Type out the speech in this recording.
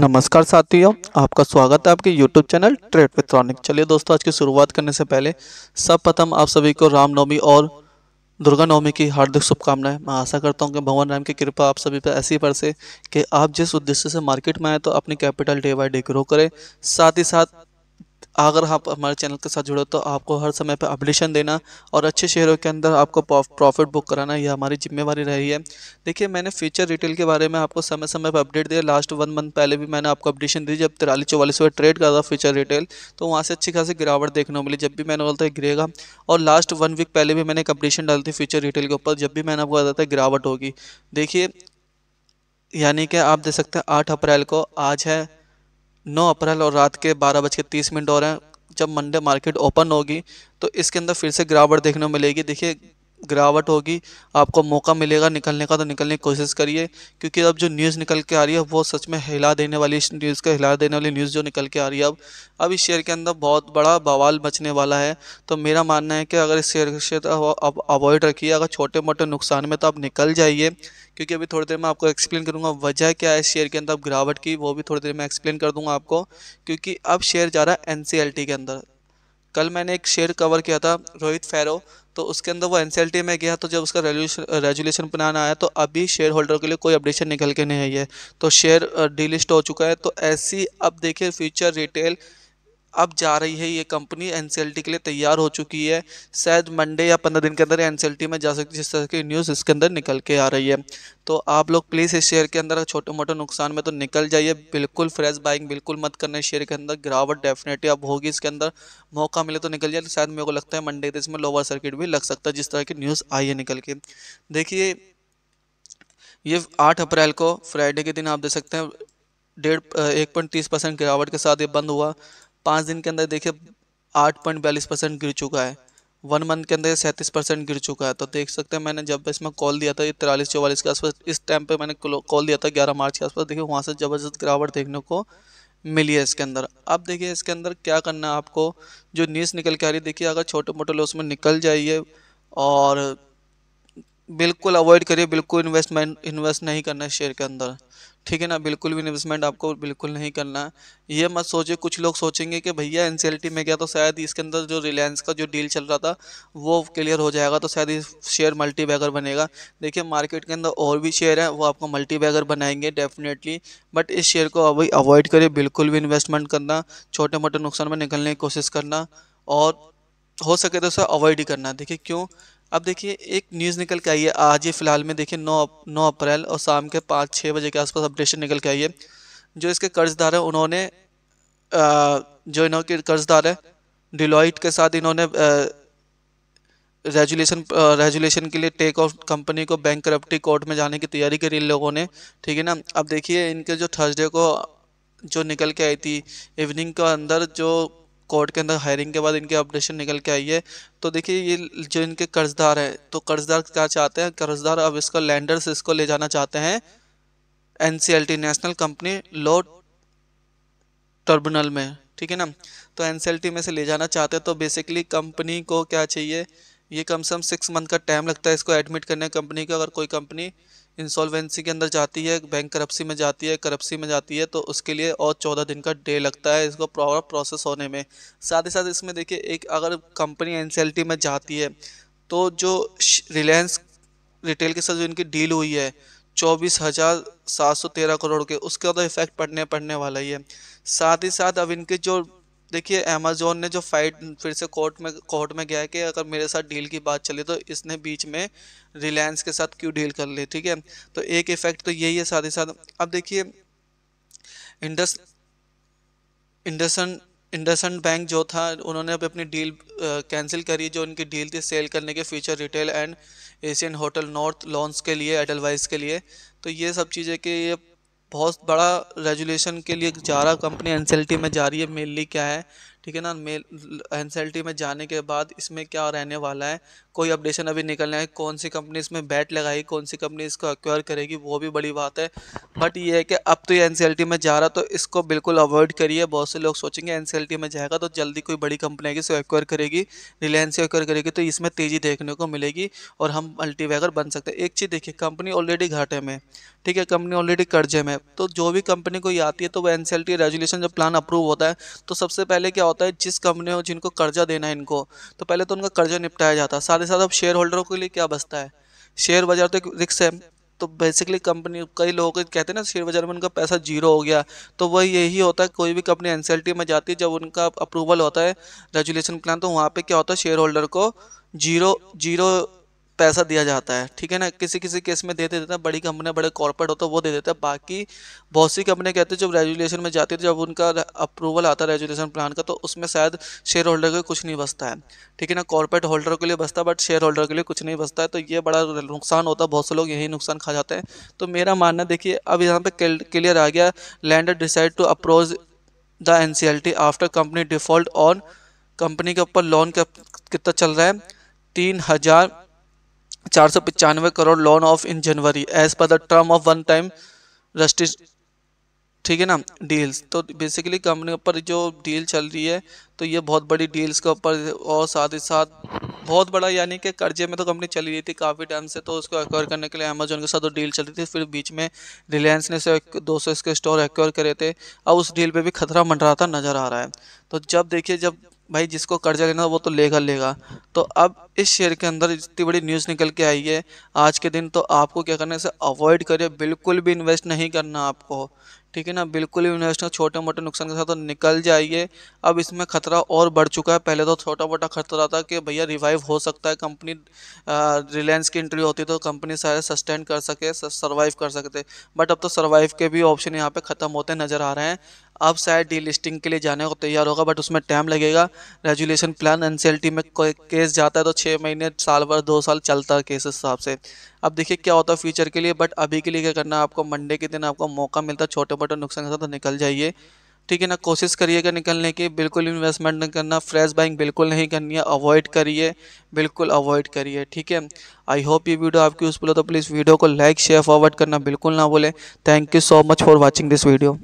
नमस्कार साथियों आपका स्वागत है आपके YouTube चैनल ट्रेड पेट्रॉनिक चलिए दोस्तों आज की शुरुआत करने से पहले सब प्रथम आप सभी को रामनवमी और दुर्गा नवमी की हार्दिक शुभकामनाएं मैं आशा करता हूं कि भगवान राम की कृपा आप सभी पर ऐसी बरसे कि आप जिस उद्देश्य से मार्केट में आए तो अपनी capital day by day grow करें साथ ही साथ अगर आप हमारे चैनल के साथ जुड़े तो आपको हर समय पर अपडेशन देना और अच्छे शेयरों के अंदर आपको प्रॉफिट बुक कराना यह हमारी जिम्मेवारी रही है देखिए मैंने फ्यूचर रिटेल के बारे में आपको समय समय पर अपडेट दिया लास्ट वन मंथ पहले भी मैंने आपको अपडेशन दी जब तिरालीस चौवालीस पर ट्रेड कर रहा फ्यूचर रिटेल तो वहाँ से अच्छी खासी गिरावट देखने को मिली जब भी मैंने बोलता है गिरेगा और लास्ट वन वीक पहले भी मैंने एक अपडेशन डाली थी फ्यूचर रिटेल के ऊपर जब भी मैंने आपको बताया था गिरावट होगी देखिए यानी कि आप देख सकते हैं आठ अप्रैल को आज है 9 अप्रैल और रात के बारह बज के तीस मिनट और हैं जब मंडे मार्केट ओपन होगी तो इसके अंदर फिर से गिरावट देखने को मिलेगी देखिए गिरावट होगी आपको मौका मिलेगा निकलने का तो निकलने की कोशिश करिए क्योंकि अब जो न्यूज़ निकल के आ रही है वो सच में हिला देने वाली इस न्यूज़ का हिला देने वाली न्यूज़ जो निकल के आ रही है अब अब इस शेयर के अंदर बहुत बड़ा बवाल बचने वाला है तो मेरा मानना है कि अगर इस शेयर क्षेत्र आप अवॉइड रखिए अगर छोटे मोटे नुकसान में तो आप निकल जाइए क्योंकि अभी थोड़ी देर में आपको एक्सप्लेन करूँगा वजह क्या है शेयर के अंदर अब गिरावट की वो भी थोड़ी देर में एक्सप्लेन कर दूँगा आपको क्योंकि अब शेयर जा रहा है एन के अंदर कल मैंने एक शेयर कवर किया था रोहित फैरो तो उसके अंदर वो एन में गया तो जब उसका रेजुलेशन बनाना आया तो अभी शेयर होल्डर के लिए कोई अपडेशन निकल के नहीं आई है तो शेयर डीलिस्ट uh, हो चुका है तो ऐसी अब देखिए फ्यूचर रिटेल अब जा रही है ये कंपनी एन के लिए तैयार हो चुकी है शायद मंडे या पंद्रह दिन के अंदर एन में जा सकती है जिस तरह की न्यूज़ इसके अंदर निकल के आ रही है तो आप लोग प्लीज़ इस शेयर के अंदर छोटे मोटे नुकसान में तो निकल जाइए बिल्कुल फ्रेश बाइंग बिल्कुल मत करना शेयर के अंदर गिरावट डेफिनेटली अब होगी इसके अंदर मौका मिले तो निकल जाए शायद मेरे को लगता है मंडे तो इसमें लोअर सर्किट भी लग सकता है जिस तरह की न्यूज़ आई है निकल के देखिए ये आठ अप्रैल को फ्राइडे के दिन आप देख सकते हैं डेढ़ एक पॉइंट तीस परसेंट गिरावट के साथ ये बंद हुआ पाँच दिन के अंदर देखिए आठ पॉइंट बयालीस परसेंट गिर चुका है वन मंथ के अंदर सैंतीस परसेंट गिर चुका है तो देख सकते हैं मैंने जब इसमें कॉल दिया था ये तिरालीस चौवालीस के आसपास इस टाइम पे मैंने कॉल दिया था ग्यारह मार्च के आसपास देखिए वहाँ से ज़बरदस्त गिरावट देखने को मिली है इसके अंदर अब देखिए इसके अंदर क्या करना है आपको जो न्यूज़ निकल के आ रही है देखिए अगर छोटे मोटे लोग उसमें निकल जाइए और बिल्कुल अवॉइड करिए बिल्कुल इन्वेस्टमेंट इन्वेस्ट नहीं करना है शेयर के अंदर ठीक है ना बिल्कुल भी इन्वेस्टमेंट आपको बिल्कुल नहीं करना है ये मत सोचिए कुछ लोग सोचेंगे कि भैया एन में गया तो शायद इसके अंदर जो रिलायंस का जो डील चल रहा था वो क्लियर हो जाएगा तो शायद शेयर मल्टी बैगर बनेगा देखिए मार्केट के अंदर और भी शेयर हैं वो आपको मल्टी बैगर बनाएंगे डेफिनेटली बट इस शेयर को अभी अवॉइड करिए बिल्कुल भी इन्वेस्टमेंट करना छोटे मोटे नुकसान में निकलने की कोशिश करना और हो सके तो उसे अवॉइड ही करना देखिए क्यों अब देखिए एक न्यूज़ निकल के आई है आज ही फ़िलहाल में देखिए नौ नौ अप्रैल और शाम के पाँच छः बजे के आसपास अपडेशन निकल के आई है जो इसके कर्जदार हैं उन्होंने जो इन्हों के कर्जदार है डिलॉइट के साथ इन्होंने रेजुलेशन रेजुलेशन के लिए टेक ऑफ कंपनी को बैंक करप्टी कोर्ट में जाने की तैयारी करी इन लोगों ने ठीक है ना अब देखिए इनके जो थर्सडे को जो निकल के आई थी इवनिंग के अंदर जो कोर्ट के अंदर हायरिंग के बाद इनकी अपडेशन निकल के आई है तो देखिए ये जो इनके कर्जदार हैं तो कर्जदार क्या चाहते हैं कर्जदार अब इसका लैंडर्स इसको ले जाना चाहते हैं N national company law terminal में ठीक है ना तो एन में से ले जाना चाहते हैं तो बेसिकली कंपनी को क्या चाहिए ये कम से कम सिक्स मंथ का टाइम लगता है इसको एडमिट करने कंपनी को अगर कोई कंपनी इंसॉल्वेंसी के अंदर जाती है बैंक करप्सी में जाती है करप्सी में जाती है तो उसके लिए और चौदह दिन का डे लगता है इसको प्रॉपर प्रोसेस होने में साथ ही साथ इसमें देखिए एक अगर कंपनी एन में जाती है तो जो रिलायंस रिटेल के साथ जो इनकी डील हुई है चौबीस हज़ार सात सौ तेरह करोड़ के उसका तो इफेक्ट पड़ने पड़ने वाला ही है साथ ही साथ अब इनके जो देखिए अमेजोन ने जो फाइट फिर से कोर्ट में कोर्ट में गया है कि अगर मेरे साथ डील की बात चले तो इसने बीच में रिलायंस के साथ क्यों डील कर ली ठीक है तो एक इफेक्ट तो यही है साथ ही साथ अब देखिए इंडस इंडसन इंडसन बैंक जो था उन्होंने अब अपनी डील कैंसिल करी जो उनकी डील थी सेल करने के future retail and Asian hotel north launch के लिए एडलवाइस के लिए तो ये सब चीज़ें कि ये बहुत बड़ा रेजुलेशन के लिए जा रहा कंपनी एन में जा रही है मेनली क्या है ठीक है ना मेल एन में जाने के बाद इसमें क्या रहने वाला है कोई अपडेशन अभी निकलना है कौन सी कंपनी इसमें बैट लगाई कौन सी कंपनी इसको एक्वायर करेगी वो भी बड़ी बात है बट ये है कि अब तो ये एन में जा रहा तो इसको बिल्कुल अवॉइड करिए बहुत से लोग सोचेंगे एन में जाएगा तो जल्दी कोई बड़ी कंपनी आएगी इसको एक्वायर करेगी रिलायंस एक्वायर करेगी तो इसमें तेज़ी देखने को मिलेगी और हम मल्टीवैगर बन सकते हैं एक चीज़ देखिए कंपनी ऑलरेडी घाटे में ठीक है कंपनी ऑलरेडी कर्जे में तो जो भी कंपनी कोई आती है तो वो एन रेजुलेशन जब प्लान अप्रूव होता है तो सबसे पहले क्या होता होता है जिस कंपनी हो जिनको कर्जा देना है इनको तो पहले तो उनका कर्जा निपटाया जाता है साथ ही साथ अब शेयर होल्डरों के लिए क्या बचता है शेयर बाजार तो एक रिक्स है तो बेसिकली कंपनी कई लोग कहते हैं ना शेयर बाजार में उनका पैसा जीरो हो गया तो वह यही होता है कोई भी कंपनी एन में जाती है जब उनका अप्रूवल होता है रेजुलेशन प्लान तो वहाँ पर क्या होता है शेयर होल्डर को जीरो जीरो पैसा दिया जाता है ठीक है ना किसी किसी केस में दे देते हैं बड़ी कंपनियाँ बड़े कॉर्पोरेट होता है वो दे देते हैं बाकी बहुत सी कंपनियाँ कहते हैं जब रेजुलेशन में जाती है तो जब उनका अप्रूवल आता है रेजुलेशन प्लान का तो उसमें शायद शेयर होल्डर के कुछ नहीं बसता है ठीक है ना कॉर्पोरेट होल्डर के लिए बसता है बट शेयर होल्डर के लिए कुछ नहीं बसता है तो ये बड़ा नुकसान होता है बहुत से लोग यही नुकसान खा जाते हैं तो मेरा मानना देखिए अब यहाँ पर क्लियर आ गया lender decide to approach the N C L T after company default on company के ऊपर लोन कितना चल रहा है तीन हज़ार चार सौ पचानवे crore loan of in January as per the term of one time रस्टिस ठीक है ना डील्स तो बेसिकली कंपनी पर जो डील चल रही है तो ये बहुत बड़ी डील्स के ऊपर और साथ ही साथ बहुत बड़ा यानी कि कर्जे में तो कंपनी चली रही थी काफ़ी टाइम से तो उसको एक्वायर करने के लिए अमेजोन के साथ तो डील चल रही थी फिर बीच में रिलायंस ने से दो सौ इसके स्टोर एक्वायर करे थे अब उस डील पर भी खतरा मंडराता नज़र आ रहा है तो जब देखिए जब भाई जिसको कर्जा लेना वो तो लेगा लेगा तो अब इस शेयर के अंदर इतनी बड़ी न्यूज़ निकल के आई है आज के दिन तो आपको क्या करना है इसे अवॉइड करिए बिल्कुल भी इन्वेस्ट नहीं करना आपको ठीक है ना बिल्कुल भी इन्वेस्ट छोटे मोटे नुकसान के साथ तो निकल जाइए अब इसमें खतरा और बढ़ चुका है पहले तो छोटा मोटा खतरा था कि भैया रिवाइव हो सकता है कंपनी रिलायंस की एंट्री होती तो कंपनी सारे सस्टेन कर सके सर्वाइव कर सकते बट अब तो सर्वाइव के भी ऑप्शन यहाँ पे ख़त्म होते नज़र आ रहे हैं अब शायद डीलिस्टिंग के लिए जाने को तैयार होगा बट उसमें टाइम लगेगा रेजुलेशन प्लान एन में केस केस जाता है तो छः महीने साल भर दो साल चलता है केस हिसाब से अब देखिए क्या होता है फ्यूचर के लिए बट अभी के लिए क्या करना है आपको मंडे के दिन आपको मौका मिलता है छोटे मोटे नुकसान के साथ तो निकल जाइए ठीक है ना कोशिश करिएगा निकलने की बिल्कुल इन्वेस्टमेंट नहीं करना फ्रेश बाइंग बिल्कुल नहीं करनी है अवॉइड करिए बिल्कुल अवॉइड करिए ठीक है आई होप ये वीडियो आपकी यूजफुल हो तो प्लीज़ वीडियो को लाइक शेयर फॉरवर्ड करना बिल्कुल ना बोले thank you so much for watching this video